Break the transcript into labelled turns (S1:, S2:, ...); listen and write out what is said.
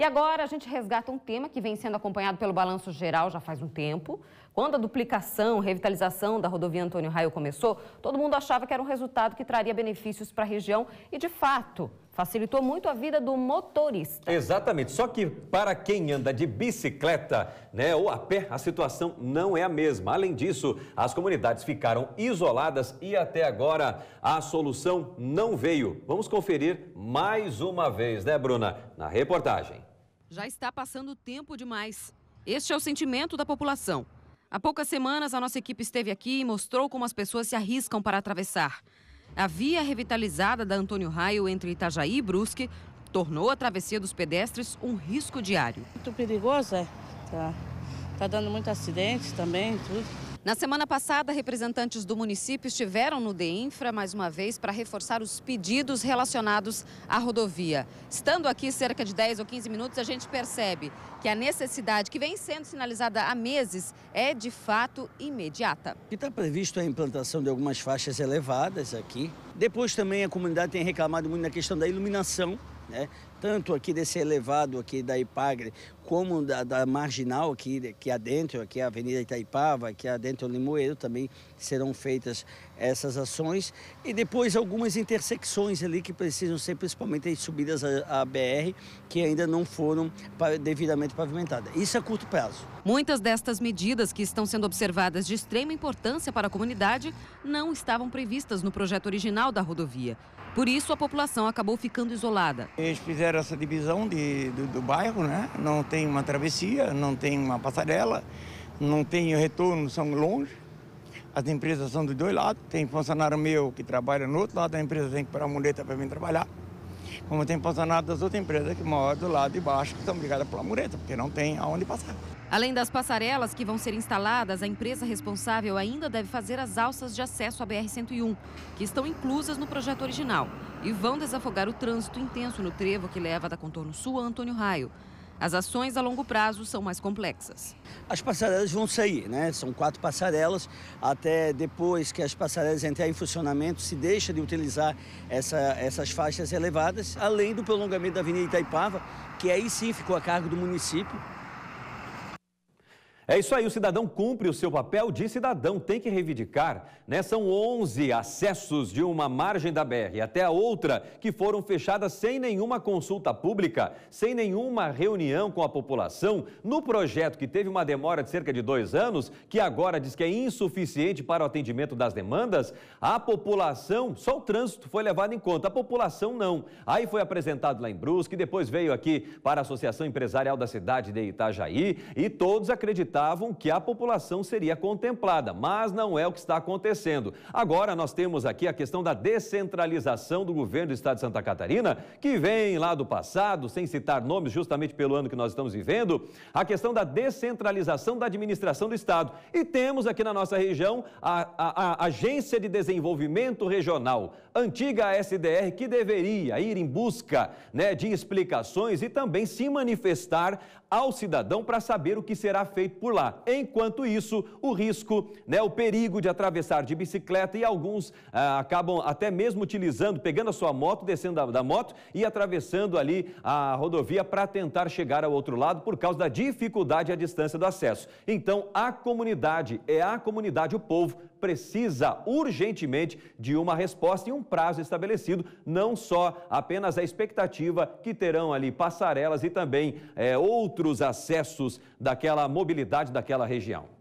S1: E agora a gente resgata um tema que vem sendo acompanhado pelo Balanço Geral já faz um tempo. Quando a duplicação, revitalização da rodovia Antônio Raio começou, todo mundo achava que era um resultado que traria benefícios para a região e, de fato, facilitou muito a vida do motorista.
S2: Exatamente. Só que para quem anda de bicicleta, né, ou a pé, a situação não é a mesma. Além disso, as comunidades ficaram isoladas e até agora a solução não veio. Vamos conferir mais uma vez, né, Bruna, na reportagem.
S1: Já está passando tempo demais. Este é o sentimento da população. Há poucas semanas, a nossa equipe esteve aqui e mostrou como as pessoas se arriscam para atravessar. A via revitalizada da Antônio Raio entre Itajaí e Brusque tornou a travessia dos pedestres um risco diário. Muito perigoso, é. Tá, tá dando muito acidente também, tudo. Na semana passada, representantes do município estiveram no DEINFRA mais uma vez para reforçar os pedidos relacionados à rodovia. Estando aqui cerca de 10 ou 15 minutos, a gente percebe que a necessidade que vem sendo sinalizada há meses é de fato imediata.
S3: está previsto é a implantação de algumas faixas elevadas aqui. Depois também a comunidade tem reclamado muito na questão da iluminação, né? tanto aqui desse elevado aqui da Ipagre como da, da marginal aqui, aqui adentro, aqui a Avenida Itaipava, aqui adentro o Limoeiro, também serão feitas essas ações. E depois algumas intersecções ali que precisam ser principalmente as subidas à, à BR, que ainda não foram devidamente pavimentadas. Isso a curto prazo.
S1: Muitas destas medidas que estão sendo observadas de extrema importância para a comunidade não estavam previstas no projeto original da rodovia. Por isso, a população acabou ficando isolada.
S4: Eles fizeram essa divisão de, do, do bairro, né? Não tem tem uma travessia, não tem uma passarela, não tem retorno, são longe. As empresas são dos dois lados. Tem funcionário meu que trabalha no outro lado da empresa, tem que parar a mureta para vir trabalhar. Como tem funcionário das outras empresas que moram do lado de baixo, que estão obrigadas pela mureta, porque não tem aonde passar.
S1: Além das passarelas que vão ser instaladas, a empresa responsável ainda deve fazer as alças de acesso à BR-101, que estão inclusas no projeto original, e vão desafogar o trânsito intenso no trevo que leva da Contorno Sul a Antônio Raio. As ações a longo prazo são mais complexas.
S3: As passarelas vão sair, né? São quatro passarelas. Até depois que as passarelas entrarem em funcionamento, se deixa de utilizar essa, essas faixas elevadas, além do prolongamento da Avenida Itaipava, que aí sim
S2: ficou a cargo do município. É isso aí, o cidadão cumpre o seu papel de cidadão, tem que reivindicar. Né? São 11 acessos de uma margem da BR até a outra que foram fechadas sem nenhuma consulta pública, sem nenhuma reunião com a população, no projeto que teve uma demora de cerca de dois anos, que agora diz que é insuficiente para o atendimento das demandas, a população, só o trânsito foi levado em conta, a população não. Aí foi apresentado lá em Brusque, depois veio aqui para a Associação Empresarial da Cidade de Itajaí e todos acreditaram acreditavam que a população seria contemplada, mas não é o que está acontecendo. Agora nós temos aqui a questão da descentralização do governo do estado de Santa Catarina, que vem lá do passado, sem citar nomes, justamente pelo ano que nós estamos vivendo, a questão da descentralização da administração do estado. E temos aqui na nossa região a, a, a Agência de Desenvolvimento Regional, antiga SDR, que deveria ir em busca né, de explicações e também se manifestar ao cidadão para saber o que será feito por por lá. Enquanto isso, o risco, né, o perigo de atravessar de bicicleta e alguns ah, acabam até mesmo utilizando, pegando a sua moto, descendo da, da moto e atravessando ali a rodovia para tentar chegar ao outro lado por causa da dificuldade e a distância do acesso. Então, a comunidade, é a comunidade, o povo, precisa urgentemente de uma resposta em um prazo estabelecido, não só apenas a expectativa que terão ali passarelas e também é, outros acessos daquela mobilidade daquela região.